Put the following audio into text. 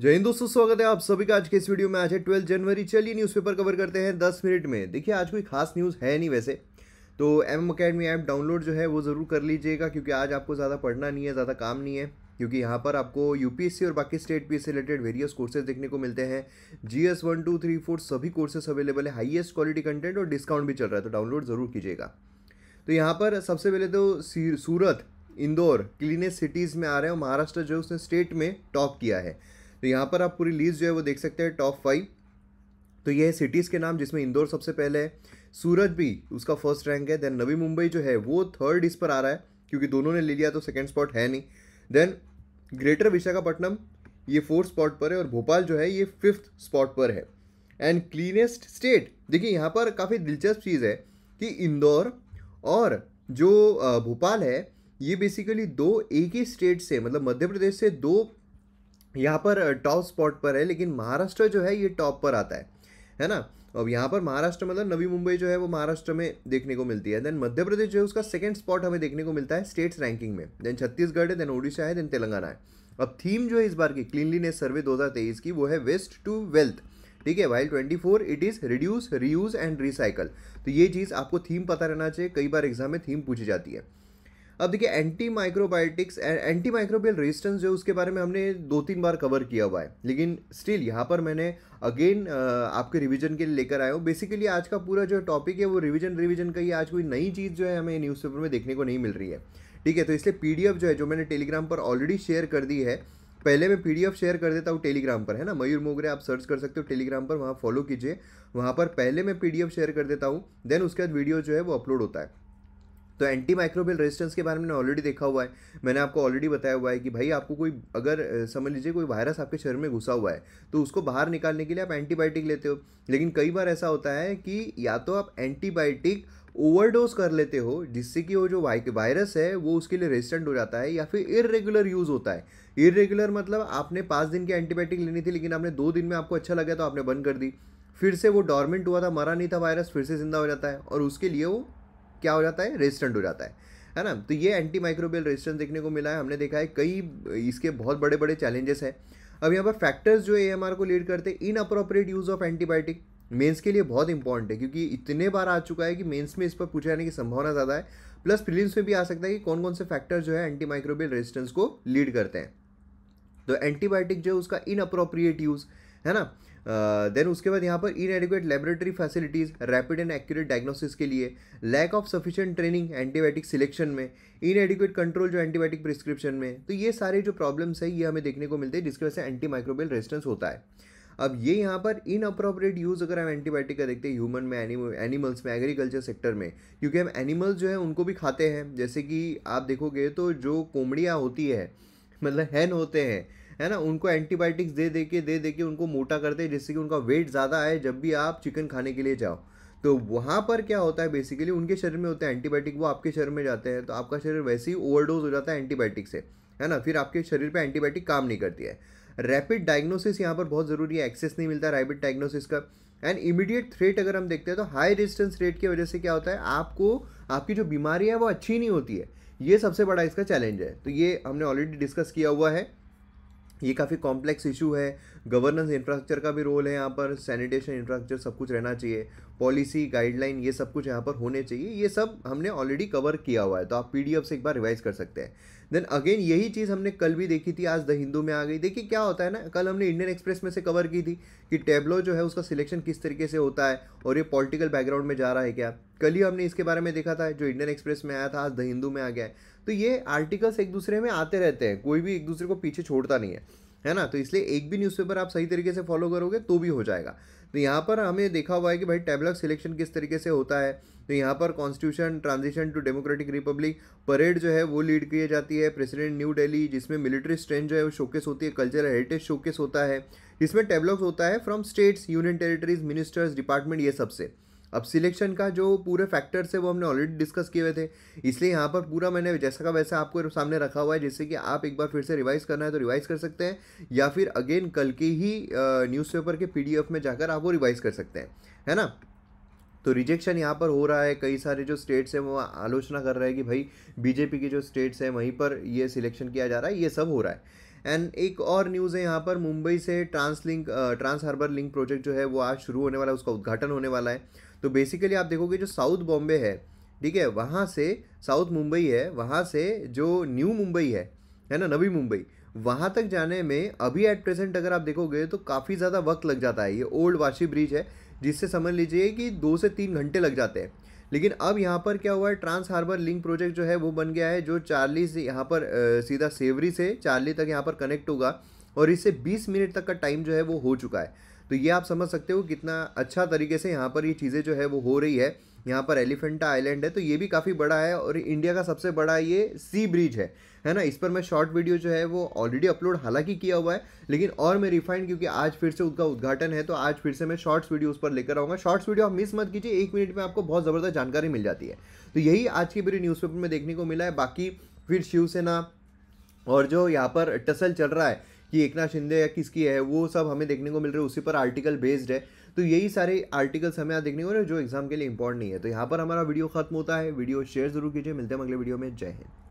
जय हिंद दोस्तों स्वागत है आप सभी का आज के इस वीडियो में आज है ट्वेल्थ जनवरी चलिए न्यूज़पेपर कवर करते हैं दस मिनट में देखिए आज कोई खास न्यूज़ है नहीं वैसे तो एम अकेडमी ऐप डाउनलोड जो है वो ज़रूर कर लीजिएगा क्योंकि आज आपको ज़्यादा पढ़ना नहीं है ज़्यादा काम नहीं है क्योंकि यहाँ पर आपको यूपीएससी और बाकी state PSC related various courses देखने को मिलते हैं G S one two three four सभी कोर्सेस अवेलेबल है हाइएस्ट क्वालिटी कंटेंट और डिस्काउंट भी चल रहा है तो डाउनलोड ज़रूर कीजिएगा तो यहाँ पर सबसे पहले तो सूरत इंदौर क्लीनेस्ट सिटीज़ में आ रहे हैं और महाराष्ट्र जो है उसने स्टेट में टॉप किया है तो यहाँ पर आप पूरी लिस्ट जो है वो देख सकते हैं टॉप फाइव तो ये है सिटीज़ के नाम जिसमें इंदौर सबसे पहले है सूरत भी उसका फर्स्ट रैंक है देन नवी मुंबई जो है वो थर्ड इस पर आ रहा है क्योंकि दोनों ने ले लिया तो सेकेंड स्पॉट है नहीं देन ग्रेटर विशाखापट्टनम ये फोर्थ स्पॉट पर है और भोपाल जो है ये फिफ्थ स्पॉट पर है एंड क्लीनेस्ट स्टेट देखिए यहाँ पर काफ़ी दिलचस्प चीज़ है कि इंदौर और जो भोपाल है ये बेसिकली दो एक ही स्टेट से मतलब मध्य प्रदेश से दो यहाँ पर टॉप स्पॉट पर है लेकिन महाराष्ट्र जो है ये टॉप पर आता है है ना अब यहाँ पर महाराष्ट्र मतलब नवी मुंबई जो है वो महाराष्ट्र में देखने को मिलती है देन मध्य प्रदेश जो है उसका सेकंड स्पॉट हमें देखने को मिलता है स्टेट्स रैंकिंग में देन छत्तीसगढ़ है देन उड़ीसा है देन तेलंगाना है अब थीम जो है इस बार की क्लीनलीनेस सर्वे दो की वो है वेस्ट टू वेल्थ ठीक है while twenty it is reduce reuse and recycle तो ये चीज़ आपको थीम पता रहना चाहिए कई बार एग्जाम में थीम पूछी जाती है अब देखिए anti microbiotics anti microbial resistance जो है उसके बारे में हमने दो तीन बार कवर किया हुआ है लेकिन स्टिल यहाँ पर मैंने अगेन आपके रिवीजन के लिए लेकर आया हूँ बेसिकली आज का पूरा जो टॉपिक है वो रिवीजन रिवीजन का ही आज कोई नई चीज़ जो है हमें न्यूज़पेपर में देखने को नहीं मिल रही है ठीक है तो इसलिए पी जो है जो मैंने टेलीग्राम पर ऑलरेडी शेयर कर दी है पहले मैं पी शेयर कर देता हूँ टेलीग्राम पर है ना मयूर मोगरे आप सर्च कर सकते हो टेलीग्राम पर वहाँ फॉलो कीजिए वहाँ पर पहले मैं पी शेयर कर देता हूँ देन उसके बाद वीडियो जो है वो अपलोड होता है तो एंटी माइक्रोबियल रेजिस्टेंस के बारे में ऑलरेडी देखा हुआ है मैंने आपको ऑलरेडी बताया हुआ है कि भाई आपको कोई अगर समझ लीजिए कोई वायरस आपके शरीर में घुसा हुआ है तो उसको बाहर निकालने के लिए आप एंटीबायोटिक लेते हो लेकिन कई बार ऐसा होता है कि या तो आप एंटीबायोटिक ओवरडोज कर लेते हो जिससे कि वो जो वायरस है वो उसके लिए रेजिस्टेंट हो जाता है या फिर इरेगुलर यूज़ होता है इरेगुलर मतलब आपने पाँच दिन की एंटीबायोटिक लेनी थी लेकिन आपने दो दिन में आपको अच्छा लगा तो आपने बंद कर दी फिर से वो डॉर्मेंट हुआ था मरा नहीं था वायरस फिर से ज़िंदा हो जाता है और उसके लिए वो क्या हो जाता है रेजिस्टेंट हो जाता है है ना तो ये एंटी माइक्रोबियल रेजिस्टेंस देखने को मिला है हमने देखा है कई इसके बहुत बड़े बड़े चैलेंजेस है अब यहाँ पर फैक्टर्स जो ए एम को लीड करते हैं inappropriate use of antibiotic मेंस के लिए बहुत इंपॉर्टेंट है क्योंकि इतने बार आ चुका है कि मेंस में इस पर पूछे जाने की संभावना ज़्यादा है प्लस फिलिम्स में भी आ सकता है कि कौन कौन से फैक्टर जो है एंटी माइक्रोबियल रेजिस्टेंस को लीड करते हैं तो एंटीबायोटिक जो है उसका इन अप्रोप्रिएट यूज़ है ना देन uh, उसके बाद यहाँ पर inadequate laboratory facilities rapid and accurate diagnosis के लिए lack of sufficient training antibiotic selection में इन एडिकुएट कंट्रोल जो एंटीबायोटिक प्रिस्क्रिप्शन में तो ये सारे जो प्रॉब्लम्स है ये हमें देखने को मिलते हैं जिसकी वजह से एंटी माइक्रोबियल रेजिस्टेंस होता है अब ये यहाँ पर इन अप्रोप्रिएट यूज़ अगर हम एंटीबायोटिक का देखते हैं ह्यूमन में एनिमल्स में एग्रीकल्चर सेक्टर में क्योंकि हम एनिमल्स जो है उनको भी खाते हैं जैसे कि आप देखोगे तो जो कोमड़ियाँ होती है मतलब हैन होते हैं है ना उनको एंटीबायोटिक्स दे दे के दे दे के उनको मोटा करते हैं जिससे कि उनका वेट ज़्यादा आए जब भी आप चिकन खाने के लिए जाओ तो वहाँ पर क्या होता है बेसिकली उनके शरीर में होता है एंटीबायोटिक वो आपके शरीर में जाते हैं तो आपका शरीर वैसे ही ओवरडोज हो जाता है एंटीबायोटिक से है ना फिर आपके शरीर पर एंटीबायोटिक काम नहीं करती है रैपिड डायग्नोसिस यहाँ पर बहुत ज़रूरी है एक्सेस नहीं मिलता रैपिड डायग्नोसिस का एंड इमीडिएट थ्रेट अगर हम देखते हैं तो हाई रेजिस्टेंस रेट की वजह से क्या होता है आपको आपकी जो बीमारी है वो अच्छी नहीं होती है ये सबसे बड़ा इसका चैलेंज है तो ये हमने ऑलरेडी डिस्कस किया हुआ है ये काफ़ी कॉम्प्लेक्स इशू है गवर्नेंस इंफ्रास्ट्रक्चर का भी रोल है यहाँ पर सैनिटेशन इंफ्रास्ट्रक्चर सब कुछ रहना चाहिए पॉलिसी गाइडलाइन ये सब कुछ यहाँ पर होने चाहिए ये सब हमने ऑलरेडी कवर किया हुआ है तो आप पी से एक बार रिवाइज कर सकते हैं देन अगेन यही चीज़ हमने कल भी देखी थी आज द हिंदू में आ गई देखिए क्या होता है ना कल हमने इंडियन एक्सप्रेस में से कवर की थी कि टेबलो जो है उसका सिलेक्शन किस तरीके से होता है और ये पॉलिटिकल बैकग्राउंड में जा रहा है क्या कल ही हमने इसके बारे में देखा था जो इंडियन एक्सप्रेस में आया था आज द हिंदू में आ गया है तो ये आर्टिकल्स एक दूसरे में आते रहते हैं कोई भी एक दूसरे को पीछे छोड़ता नहीं है है ना तो इसलिए एक भी न्यूज़पेपर आप सही तरीके से फॉलो करोगे तो भी हो जाएगा तो यहाँ पर हमें देखा हुआ है कि भाई टेबलक सिलेक्शन किस तरीके से होता है तो यहाँ पर constitution transition to democratic republic parade जो है वो लीड की जाती है प्रेसिडेंट न्यू दिल्ली जिसमें मिलिट्री स्ट्रेंथ जो है वो शोकेस होती है कल्चरल हेरिटेज शोकेस होता है इसमें टेबलॉक्स होता है from states union territories ministers department ये सबसे अब सिलेक्शन का जो पूरे फैक्टर्स है वो हमने ऑलरेडी डिस्कस किए हुए थे इसलिए यहाँ पर पूरा मैंने जैसा का वैसा आपको सामने रखा हुआ है जैसे कि आप एक बार फिर से रिवाइज़ करना है तो रिवाइज़ कर सकते हैं या फिर अगेन कल के ही न्यूज़पेपर के पी में जाकर आप वो रिवाइज़ कर सकते हैं है ना तो रिजेक्शन यहाँ पर हो रहा है कई सारे जो स्टेट्स हैं वो आलोचना कर रहे हैं कि भाई बीजेपी के जो स्टेट्स हैं वहीं पर ये सिलेक्शन किया जा रहा है ये सब हो रहा है एंड एक और न्यूज़ है यहाँ पर मुंबई से trans link trans harbour link project जो है वो आज शुरू होने वाला है उसका उद्घाटन होने वाला है तो बेसिकली आप देखोगे जो साउथ बॉम्बे है ठीक है वहाँ से साउथ मुंबई है वहाँ से जो न्यू मुंबई है है ना नवी मुंबई वहाँ तक जाने में अभी एट प्रेजेंट अगर आप देखोगे तो काफ़ी ज़्यादा वक्त लग जाता है ये ओल्ड वाशी ब्रिज है जिससे समझ लीजिए कि दो से तीन घंटे लग जाते हैं लेकिन अब यहाँ पर क्या हुआ है ट्रांस हार्बर लिंक प्रोजेक्ट जो है वो बन गया है जो चार्ली से यहाँ पर सीधा सेवरी से चार्ली तक यहाँ पर कनेक्ट होगा और इससे बीस मिनट तक का टाइम जो है वो हो चुका है तो ये आप समझ सकते हो कितना अच्छा तरीके से यहाँ पर ये चीज़ें जो है वो हो रही है यहाँ पर एलिफेंटा आइलैंड है तो ये भी काफ़ी बड़ा है और इंडिया का सबसे बड़ा ये सी ब्रिज है है ना इस पर मैं शॉर्ट वीडियो जो है वो ऑलरेडी अपलोड हालांकि किया हुआ है लेकिन और मैं रिफाइंड क्योंकि आज फिर से उसका उद्घाटन है तो आज फिर से मैं शॉर्ट्स वीडियो उस पर लेकर आऊँगा शॉर्ट्स वीडियो आप मिस मत कीजिए एक मिनट में आपको बहुत ज़बरदस्त जानकारी मिल जाती है तो यही आज की मेरी न्यूज़पेपर में देखने को मिला है बाकी फिर शिवसेना और जो यहाँ पर टसल चल रहा है कि एक नाथ शिंदे या किसकी है वो सब हमें देखने को मिल रहा है उसी पर आर्टिकल बेस्ड है तो यही सारे आर्टिकल्स हमें यहाँ देखने को जो एग्जाम के लिए इंपॉर्टेंट नहीं है तो यहाँ पर हमारा वीडियो खत्म होता है वीडियो शेयर जरूर कीजिए मिलते हैं अगले वीडियो में जय हिंद